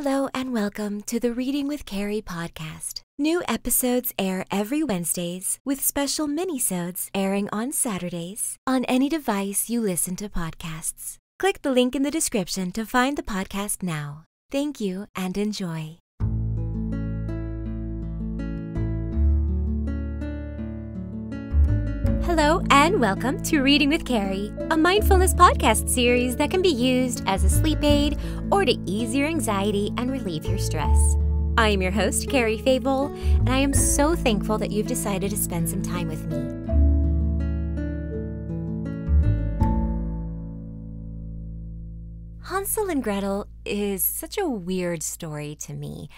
Hello and welcome to the Reading with Carrie podcast. New episodes air every Wednesdays with special minisodes airing on Saturdays on any device you listen to podcasts. Click the link in the description to find the podcast now. Thank you and enjoy. Hello, and welcome to Reading with Carrie, a mindfulness podcast series that can be used as a sleep aid or to ease your anxiety and relieve your stress. I am your host, Carrie Fable, and I am so thankful that you've decided to spend some time with me. Hansel and Gretel is such a weird story to me.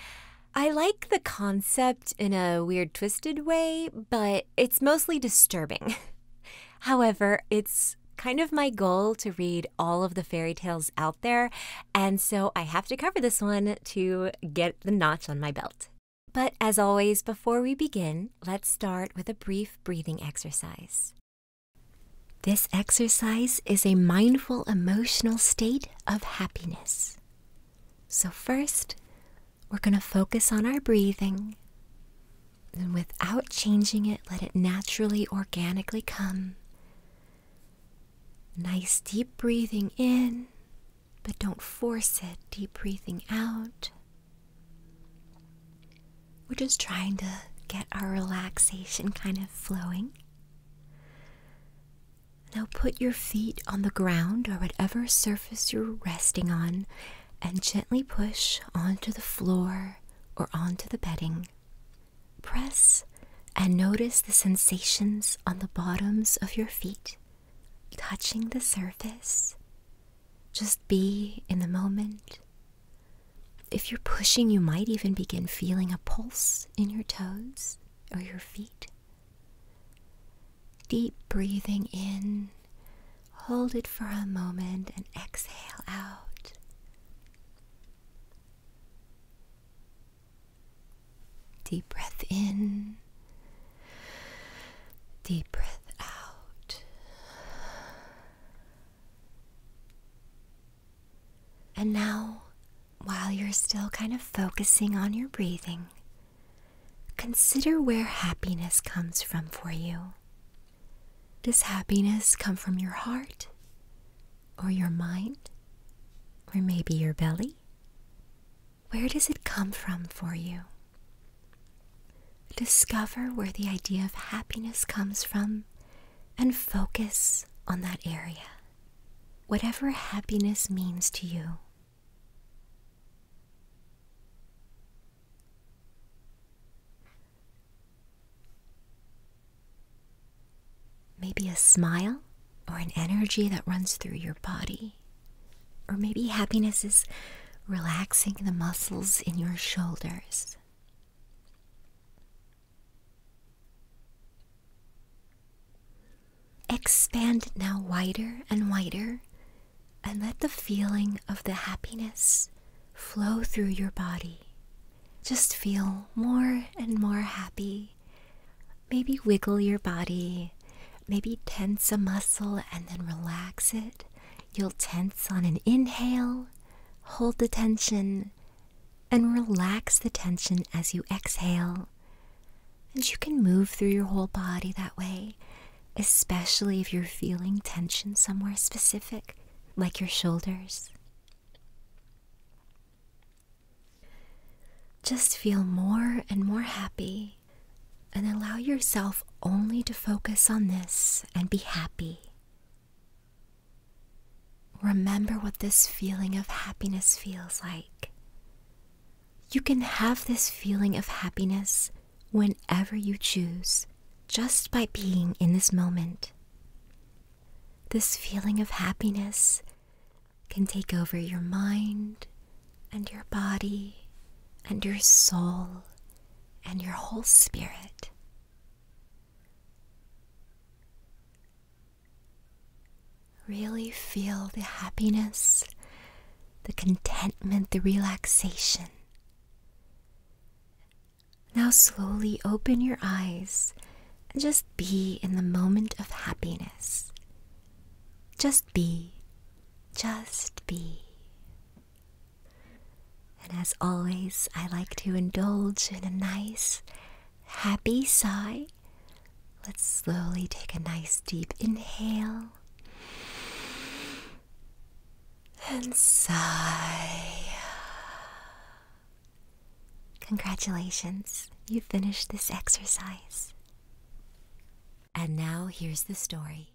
I like the concept in a weird, twisted way, but it's mostly disturbing. However, it's kind of my goal to read all of the fairy tales out there, and so I have to cover this one to get the notch on my belt. But as always, before we begin, let's start with a brief breathing exercise. This exercise is a mindful emotional state of happiness. So, first, we're going to focus on our breathing. And without changing it, let it naturally, organically come. Nice deep breathing in, but don't force it. Deep breathing out. We're just trying to get our relaxation kind of flowing. Now put your feet on the ground or whatever surface you're resting on and gently push onto the floor or onto the bedding. Press and notice the sensations on the bottoms of your feet touching the surface. Just be in the moment. If you're pushing, you might even begin feeling a pulse in your toes or your feet. Deep breathing in, hold it for a moment, and exhale out. Deep breath in. Deep breath out. And now, while you're still kind of focusing on your breathing, consider where happiness comes from for you. Does happiness come from your heart, or your mind, or maybe your belly? Where does it come from for you? Discover where the idea of happiness comes from and focus on that area. Whatever happiness means to you. Maybe a smile or an energy that runs through your body. Or maybe happiness is relaxing the muscles in your shoulders. Expand now wider and wider, and let the feeling of the happiness flow through your body. Just feel more and more happy. Maybe wiggle your body, maybe tense a muscle and then relax it. You'll tense on an inhale, hold the tension, and relax the tension as you exhale. And you can move through your whole body that way especially if you're feeling tension somewhere specific, like your shoulders. Just feel more and more happy and allow yourself only to focus on this and be happy. Remember what this feeling of happiness feels like. You can have this feeling of happiness whenever you choose just by being in this moment. This feeling of happiness can take over your mind and your body and your soul and your whole spirit. Really feel the happiness, the contentment, the relaxation. Now, slowly open your eyes and just be in the moment of happiness. Just be. Just be. And as always, I like to indulge in a nice, happy sigh. Let's slowly take a nice deep inhale and sigh. Congratulations, you finished this exercise. And now here's the story.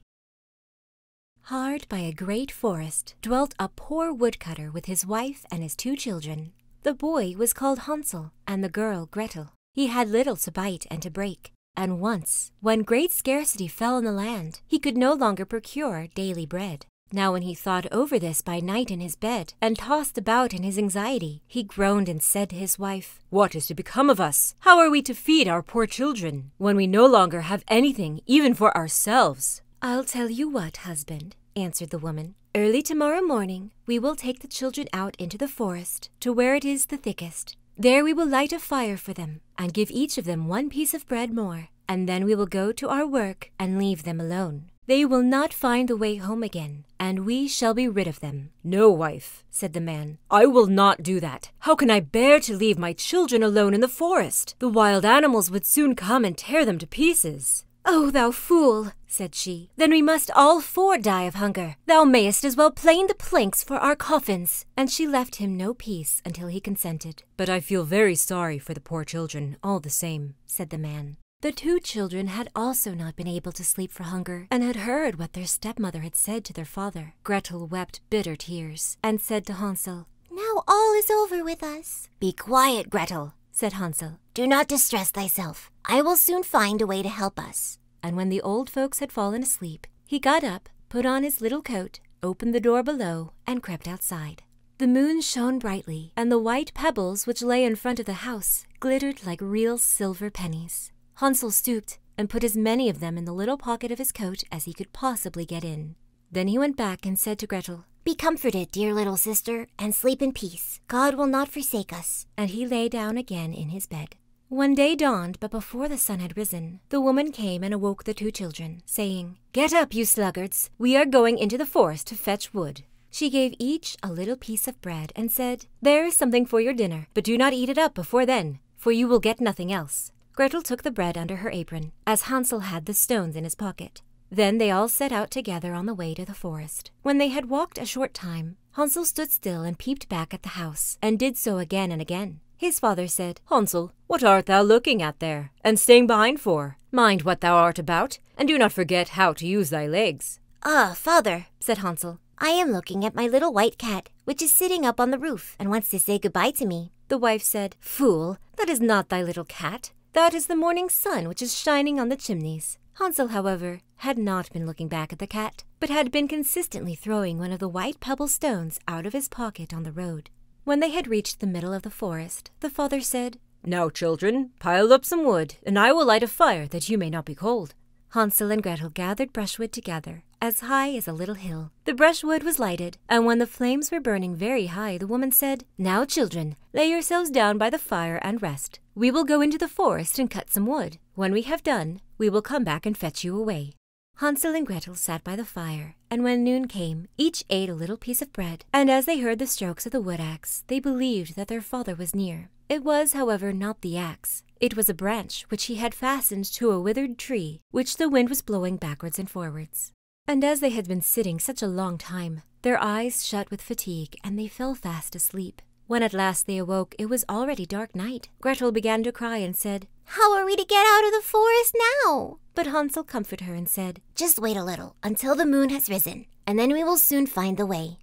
Hard by a great forest dwelt a poor woodcutter with his wife and his two children. The boy was called Hansel, and the girl Gretel. He had little to bite and to break, and once, when great scarcity fell on the land, he could no longer procure daily bread. Now when he thought over this by night in his bed, and tossed about in his anxiety, he groaned and said to his wife, What is to become of us? How are we to feed our poor children, when we no longer have anything even for ourselves? I'll tell you what, husband, answered the woman. Early tomorrow morning we will take the children out into the forest, to where it is the thickest. There we will light a fire for them, and give each of them one piece of bread more, and then we will go to our work and leave them alone. They will not find the way home again, and we shall be rid of them. No, wife, said the man. I will not do that. How can I bear to leave my children alone in the forest? The wild animals would soon come and tear them to pieces. Oh, thou fool, said she, then we must all four die of hunger. Thou mayest as well plane the planks for our coffins. And she left him no peace until he consented. But I feel very sorry for the poor children, all the same, said the man. The two children had also not been able to sleep for hunger, and had heard what their stepmother had said to their father. Gretel wept bitter tears, and said to Hansel, Now all is over with us. Be quiet, Gretel, said Hansel. Do not distress thyself. I will soon find a way to help us. And when the old folks had fallen asleep, he got up, put on his little coat, opened the door below, and crept outside. The moon shone brightly, and the white pebbles which lay in front of the house glittered like real silver pennies. Hansel stooped and put as many of them in the little pocket of his coat as he could possibly get in. Then he went back and said to Gretel, Be comforted, dear little sister, and sleep in peace. God will not forsake us. And he lay down again in his bed. One day dawned, but before the sun had risen, the woman came and awoke the two children, saying, Get up, you sluggards! We are going into the forest to fetch wood. She gave each a little piece of bread and said, There is something for your dinner, but do not eat it up before then, for you will get nothing else. Gretel took the bread under her apron, as Hansel had the stones in his pocket. Then they all set out together on the way to the forest. When they had walked a short time, Hansel stood still and peeped back at the house, and did so again and again. His father said, Hansel, what art thou looking at there, and staying behind for? Mind what thou art about, and do not forget how to use thy legs. Ah, father, said Hansel, I am looking at my little white cat, which is sitting up on the roof, and wants to say good-bye to me. The wife said, Fool, that is not thy little cat. That is the morning sun which is shining on the chimneys. Hansel, however, had not been looking back at the cat, but had been consistently throwing one of the white pebble stones out of his pocket on the road. When they had reached the middle of the forest, the father said, Now, children, pile up some wood, and I will light a fire that you may not be cold. Hansel and Gretel gathered brushwood together, as high as a little hill. The brushwood was lighted, and when the flames were burning very high, the woman said, Now, children, lay yourselves down by the fire and rest. We will go into the forest and cut some wood. When we have done, we will come back and fetch you away. Hansel and Gretel sat by the fire, and when noon came, each ate a little piece of bread, and as they heard the strokes of the wood axe, they believed that their father was near. It was, however, not the axe. It was a branch which he had fastened to a withered tree, which the wind was blowing backwards and forwards. And as they had been sitting such a long time, their eyes shut with fatigue, and they fell fast asleep. When at last they awoke, it was already dark night. Gretel began to cry and said, How are we to get out of the forest now? But Hansel comforted her and said, Just wait a little until the moon has risen, and then we will soon find the way.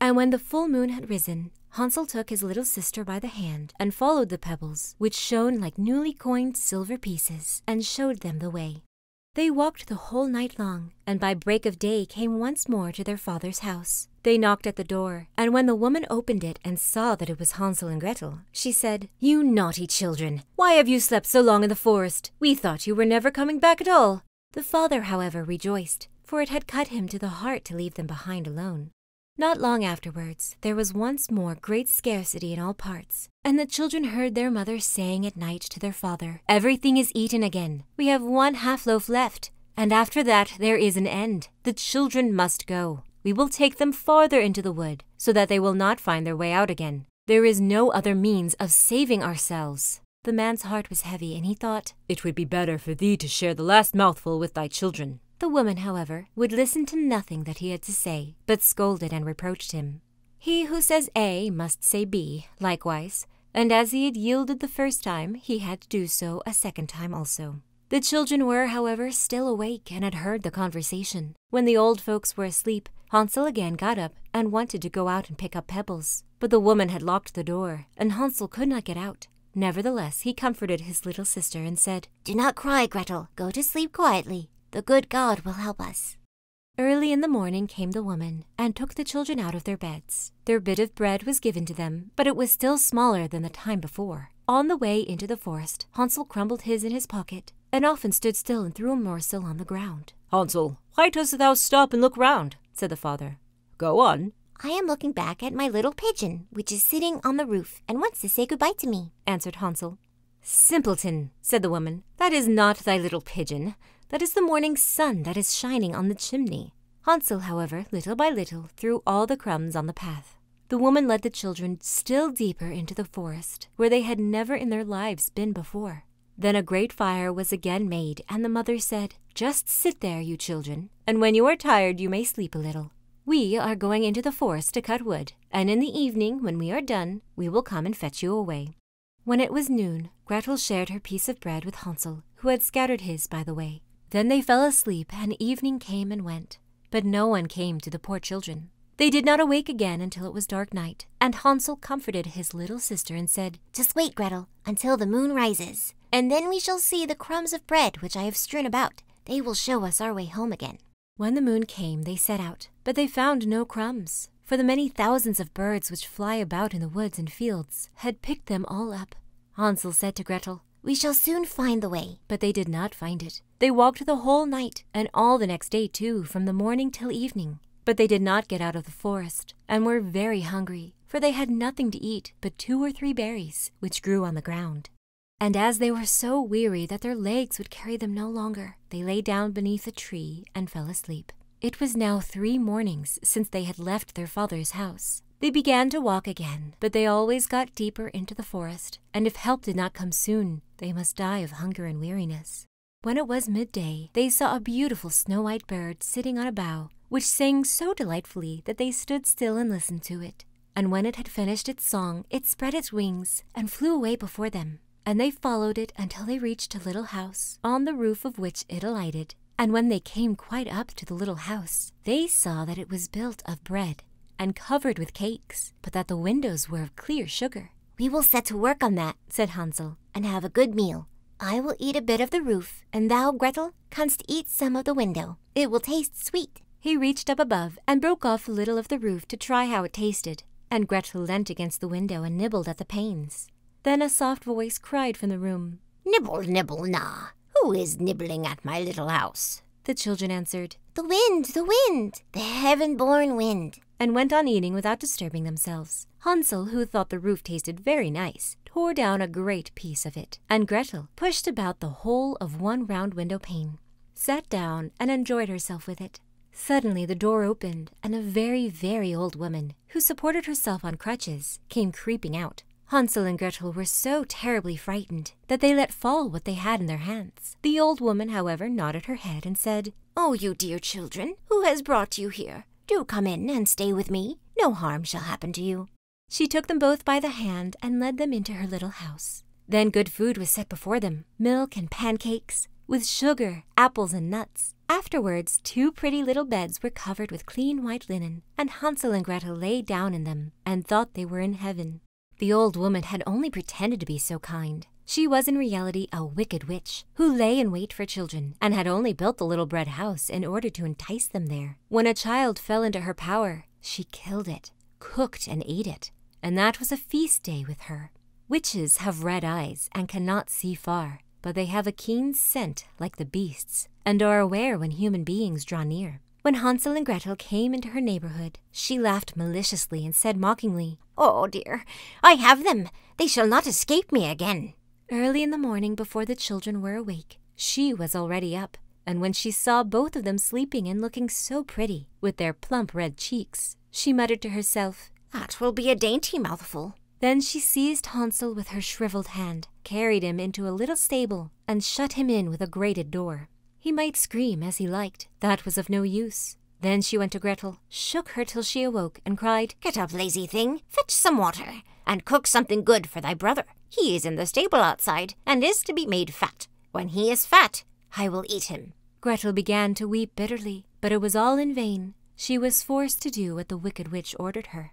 And when the full moon had risen, Hansel took his little sister by the hand and followed the pebbles, which shone like newly coined silver pieces, and showed them the way. They walked the whole night long, and by break of day came once more to their father's house. They knocked at the door, and when the woman opened it and saw that it was Hansel and Gretel, she said, You naughty children, why have you slept so long in the forest? We thought you were never coming back at all. The father, however, rejoiced, for it had cut him to the heart to leave them behind alone. Not long afterwards, there was once more great scarcity in all parts, and the children heard their mother saying at night to their father, Everything is eaten again. We have one half loaf left, and after that there is an end. The children must go. We will take them farther into the wood, so that they will not find their way out again. There is no other means of saving ourselves. The man's heart was heavy, and he thought, It would be better for thee to share the last mouthful with thy children. The woman, however, would listen to nothing that he had to say, but scolded and reproached him. He who says A must say B, likewise, and as he had yielded the first time, he had to do so a second time also. The children were, however, still awake and had heard the conversation. When the old folks were asleep, Hansel again got up and wanted to go out and pick up pebbles. But the woman had locked the door, and Hansel could not get out. Nevertheless, he comforted his little sister and said, Do not cry, Gretel. Go to sleep quietly. The good God will help us. Early in the morning came the woman, and took the children out of their beds. Their bit of bread was given to them, but it was still smaller than the time before. On the way into the forest, Hansel crumbled his in his pocket, and often stood still and threw a morsel on the ground. Hansel, why dost thou stop and look round? said the father. Go on. I am looking back at my little pigeon, which is sitting on the roof and wants to say goodbye to me, answered Hansel. Simpleton, said the woman, that is not thy little pigeon. That is the morning sun that is shining on the chimney. Hansel, however, little by little, threw all the crumbs on the path. The woman led the children still deeper into the forest, where they had never in their lives been before. Then a great fire was again made, and the mother said, Just sit there, you children, and when you are tired you may sleep a little. We are going into the forest to cut wood, and in the evening, when we are done, we will come and fetch you away. When it was noon, Gretel shared her piece of bread with Hansel, who had scattered his by the way. Then they fell asleep, and evening came and went, but no one came to the poor children. They did not awake again until it was dark night, and Hansel comforted his little sister and said, Just wait, Gretel, until the moon rises, and then we shall see the crumbs of bread which I have strewn about. They will show us our way home again. When the moon came, they set out, but they found no crumbs, for the many thousands of birds which fly about in the woods and fields had picked them all up. Hansel said to Gretel, we shall soon find the way. But they did not find it. They walked the whole night, and all the next day too, from the morning till evening. But they did not get out of the forest, and were very hungry, for they had nothing to eat but two or three berries, which grew on the ground. And as they were so weary that their legs would carry them no longer, they lay down beneath a tree and fell asleep. It was now three mornings since they had left their father's house, they began to walk again, but they always got deeper into the forest, and if help did not come soon, they must die of hunger and weariness. When it was midday, they saw a beautiful snow white bird sitting on a bough, which sang so delightfully that they stood still and listened to it. And when it had finished its song, it spread its wings and flew away before them. And they followed it until they reached a little house, on the roof of which it alighted. And when they came quite up to the little house, they saw that it was built of bread and covered with cakes, but that the windows were of clear sugar. We will set to work on that, said Hansel, and have a good meal. I will eat a bit of the roof, and thou, Gretel, canst eat some of the window. It will taste sweet. He reached up above and broke off a little of the roof to try how it tasted, and Gretel leant against the window and nibbled at the panes. Then a soft voice cried from the room, Nibble, nibble, nah. Who is nibbling at my little house? The children answered, The wind, the wind, the heaven born wind and went on eating without disturbing themselves. Hansel, who thought the roof tasted very nice, tore down a great piece of it, and Gretel pushed about the whole of one round window pane, sat down, and enjoyed herself with it. Suddenly the door opened, and a very, very old woman, who supported herself on crutches, came creeping out. Hansel and Gretel were so terribly frightened that they let fall what they had in their hands. The old woman, however, nodded her head and said, Oh, you dear children, who has brought you here? Do come in and stay with me. No harm shall happen to you. She took them both by the hand and led them into her little house. Then good food was set before them milk and pancakes, with sugar, apples, and nuts. Afterwards, two pretty little beds were covered with clean white linen, and Hansel and Gretel lay down in them and thought they were in heaven. The old woman had only pretended to be so kind. She was in reality a wicked witch who lay in wait for children and had only built the little bread house in order to entice them there. When a child fell into her power, she killed it, cooked and ate it, and that was a feast day with her. Witches have red eyes and cannot see far, but they have a keen scent like the beasts and are aware when human beings draw near. When Hansel and Gretel came into her neighborhood, she laughed maliciously and said mockingly, Oh dear, I have them. They shall not escape me again. Early in the morning, before the children were awake, she was already up, and when she saw both of them sleeping and looking so pretty, with their plump red cheeks, she muttered to herself, That will be a dainty mouthful. Then she seized Hansel with her shriveled hand, carried him into a little stable, and shut him in with a grated door. He might scream as he liked, that was of no use, then she went to Gretel, shook her till she awoke, and cried, Get up, lazy thing, fetch some water, and cook something good for thy brother. He is in the stable outside, and is to be made fat. When he is fat, I will eat him. Gretel began to weep bitterly, but it was all in vain. She was forced to do what the wicked witch ordered her.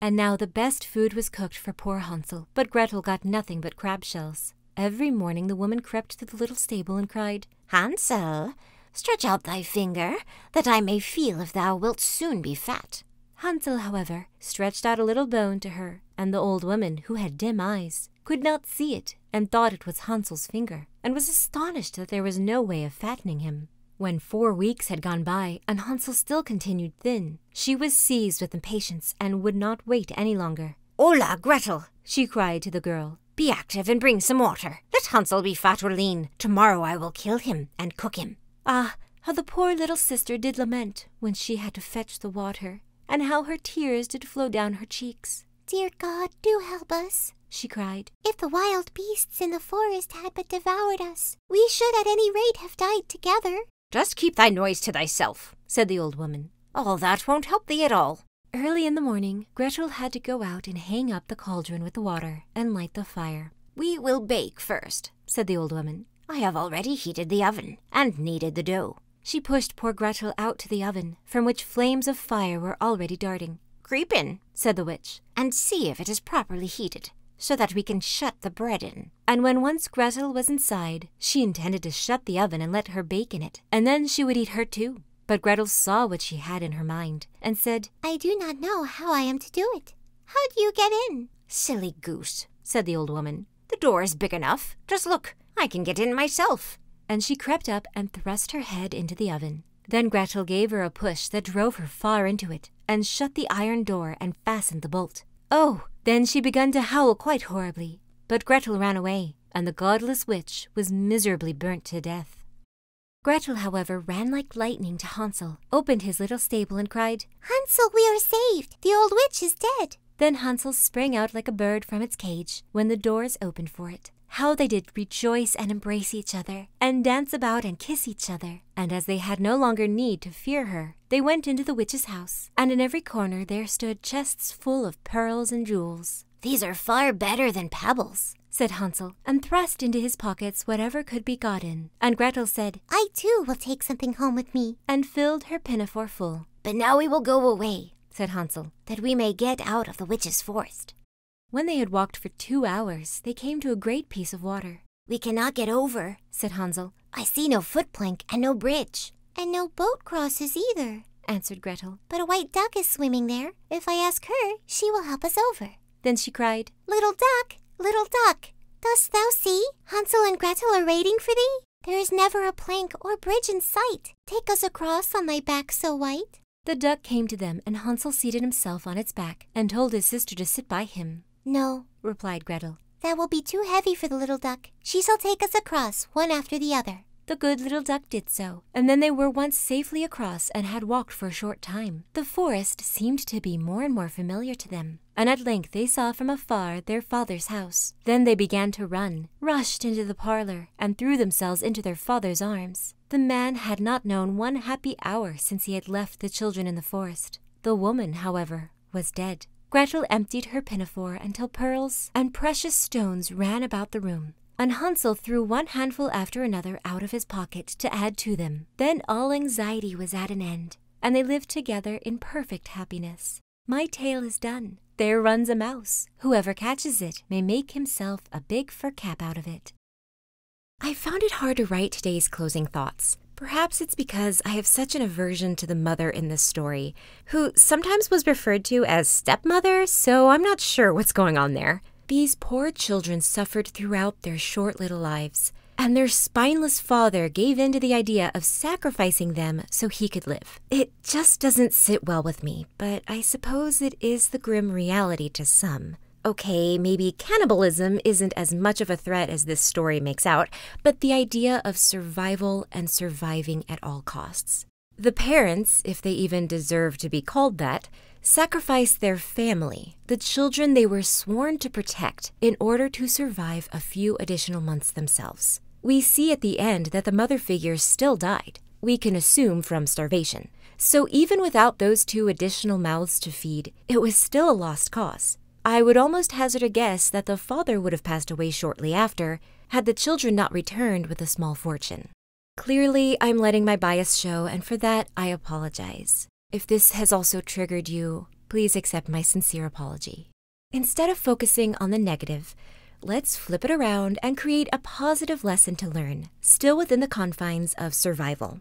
And now the best food was cooked for poor Hansel, but Gretel got nothing but crab shells. Every morning the woman crept to the little stable and cried, Hansel, Stretch out thy finger, that I may feel if thou wilt soon be fat. Hansel, however, stretched out a little bone to her, and the old woman, who had dim eyes, could not see it, and thought it was Hansel's finger, and was astonished that there was no way of fattening him. When four weeks had gone by, and Hansel still continued thin, she was seized with impatience and would not wait any longer. Ola, Gretel, she cried to the girl. Be active and bring some water. Let Hansel be fat or lean. Tomorrow I will kill him and cook him. Ah, how the poor little sister did lament when she had to fetch the water, and how her tears did flow down her cheeks. Dear God, do help us, she cried. If the wild beasts in the forest had but devoured us, we should at any rate have died together. Just keep thy noise to thyself, said the old woman. All that won't help thee at all. Early in the morning, Gretel had to go out and hang up the cauldron with the water and light the fire. We will bake first, said the old woman. I have already heated the oven and kneaded the dough. She pushed poor Gretel out to the oven, from which flames of fire were already darting. Creep in, said the witch, and see if it is properly heated, so that we can shut the bread in. And when once Gretel was inside, she intended to shut the oven and let her bake in it, and then she would eat her too. But Gretel saw what she had in her mind, and said, I do not know how I am to do it. How do you get in? Silly goose, said the old woman. The door is big enough. Just look, I can get in myself. And she crept up and thrust her head into the oven. Then Gretel gave her a push that drove her far into it, and shut the iron door and fastened the bolt. Oh! Then she began to howl quite horribly. But Gretel ran away, and the godless witch was miserably burnt to death. Gretel, however, ran like lightning to Hansel, opened his little stable, and cried, Hansel, we are saved! The old witch is dead! Then Hansel sprang out like a bird from its cage when the doors opened for it how they did rejoice and embrace each other, and dance about and kiss each other. And as they had no longer need to fear her, they went into the witch's house, and in every corner there stood chests full of pearls and jewels. These are far better than pebbles, said Hansel, and thrust into his pockets whatever could be gotten. And Gretel said, I too will take something home with me, and filled her pinafore full. But now we will go away, said Hansel, that we may get out of the witch's forest. When they had walked for two hours, they came to a great piece of water. We cannot get over, said Hansel. I see no footplank and no bridge. And no boat crosses either, answered Gretel. But a white duck is swimming there. If I ask her, she will help us over. Then she cried, Little duck, little duck, dost thou see? Hansel and Gretel are waiting for thee. There is never a plank or bridge in sight. Take us across on thy back so white. The duck came to them, and Hansel seated himself on its back, and told his sister to sit by him. No, replied Gretel. That will be too heavy for the little duck. She shall take us across, one after the other. The good little duck did so, and then they were once safely across and had walked for a short time. The forest seemed to be more and more familiar to them, and at length they saw from afar their father's house. Then they began to run, rushed into the parlor, and threw themselves into their father's arms. The man had not known one happy hour since he had left the children in the forest. The woman, however, was dead. Gretel emptied her pinafore until pearls and precious stones ran about the room, and Hansel threw one handful after another out of his pocket to add to them. Then all anxiety was at an end, and they lived together in perfect happiness. My tale is done. There runs a mouse. Whoever catches it may make himself a big fur cap out of it. I found it hard to write today's closing thoughts, Perhaps it's because I have such an aversion to the mother in this story, who sometimes was referred to as stepmother, so I'm not sure what's going on there. These poor children suffered throughout their short little lives, and their spineless father gave in to the idea of sacrificing them so he could live. It just doesn't sit well with me, but I suppose it is the grim reality to some okay, maybe cannibalism isn't as much of a threat as this story makes out, but the idea of survival and surviving at all costs. The parents, if they even deserve to be called that, sacrifice their family, the children they were sworn to protect, in order to survive a few additional months themselves. We see at the end that the mother figure still died, we can assume from starvation. So even without those two additional mouths to feed, it was still a lost cause. I would almost hazard a guess that the father would have passed away shortly after, had the children not returned with a small fortune. Clearly, I'm letting my bias show, and for that, I apologize. If this has also triggered you, please accept my sincere apology. Instead of focusing on the negative, let's flip it around and create a positive lesson to learn, still within the confines of survival.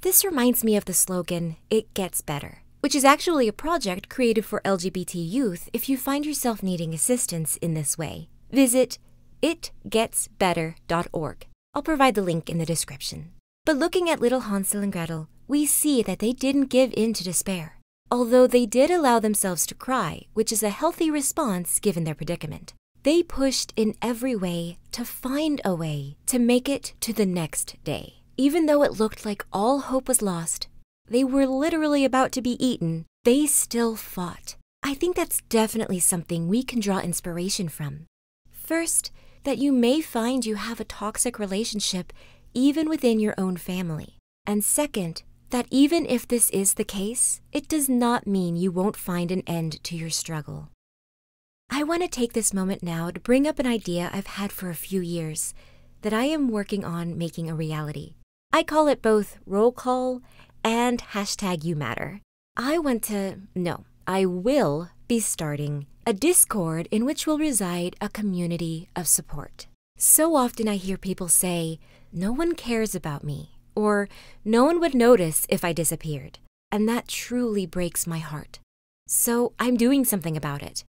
This reminds me of the slogan, It Gets Better, which is actually a project created for LGBT youth if you find yourself needing assistance in this way. Visit itgetsbetter.org. I'll provide the link in the description. But looking at little Hansel and Gretel, we see that they didn't give in to despair, although they did allow themselves to cry, which is a healthy response given their predicament. They pushed in every way to find a way to make it to the next day. Even though it looked like all hope was lost, they were literally about to be eaten. They still fought. I think that's definitely something we can draw inspiration from. First, that you may find you have a toxic relationship even within your own family. And second, that even if this is the case, it does not mean you won't find an end to your struggle. I want to take this moment now to bring up an idea I've had for a few years that I am working on making a reality. I call it both roll call and hashtag you matter. I want to, no, I will be starting a Discord in which will reside a community of support. So often I hear people say, no one cares about me, or no one would notice if I disappeared. And that truly breaks my heart. So I'm doing something about it.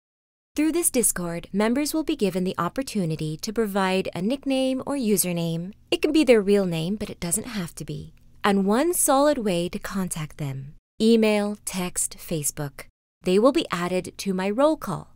Through this Discord, members will be given the opportunity to provide a nickname or username. It can be their real name, but it doesn't have to be and one solid way to contact them email, text, Facebook. They will be added to my roll call.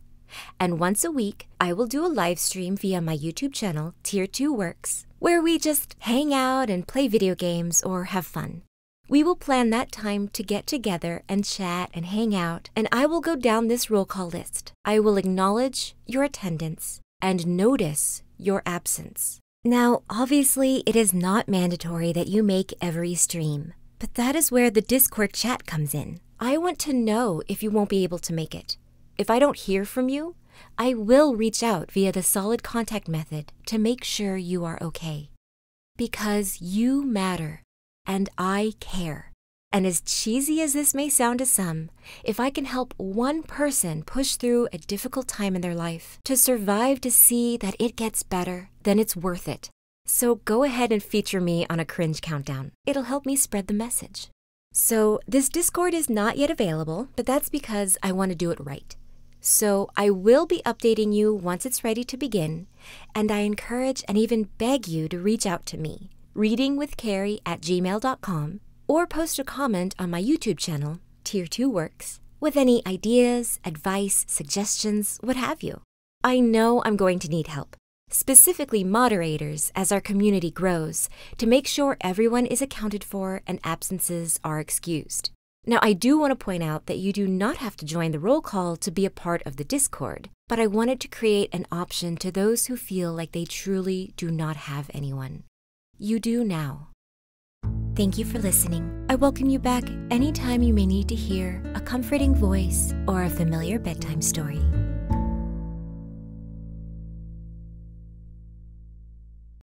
And once a week, I will do a live stream via my YouTube channel, Tier 2 Works, where we just hang out and play video games or have fun. We will plan that time to get together and chat and hang out, and I will go down this roll call list. I will acknowledge your attendance and notice your absence. Now, obviously, it is not mandatory that you make every stream, but that is where the Discord chat comes in. I want to know if you won't be able to make it. If I don't hear from you, I will reach out via the solid contact method to make sure you are okay. Because you matter and I care. And as cheesy as this may sound to some, if I can help one person push through a difficult time in their life, to survive to see that it gets better, then it's worth it. So go ahead and feature me on a cringe countdown. It'll help me spread the message. So, this Discord is not yet available, but that's because I want to do it right. So, I will be updating you once it's ready to begin, and I encourage and even beg you to reach out to me, readingwithcarrie at gmail.com or post a comment on my YouTube channel, Tier 2 Works, with any ideas, advice, suggestions, what have you. I know I'm going to need help, specifically moderators as our community grows, to make sure everyone is accounted for and absences are excused. Now, I do want to point out that you do not have to join the roll call to be a part of the Discord, but I wanted to create an option to those who feel like they truly do not have anyone. You do now. Thank you for listening. I welcome you back anytime you may need to hear a comforting voice or a familiar bedtime story.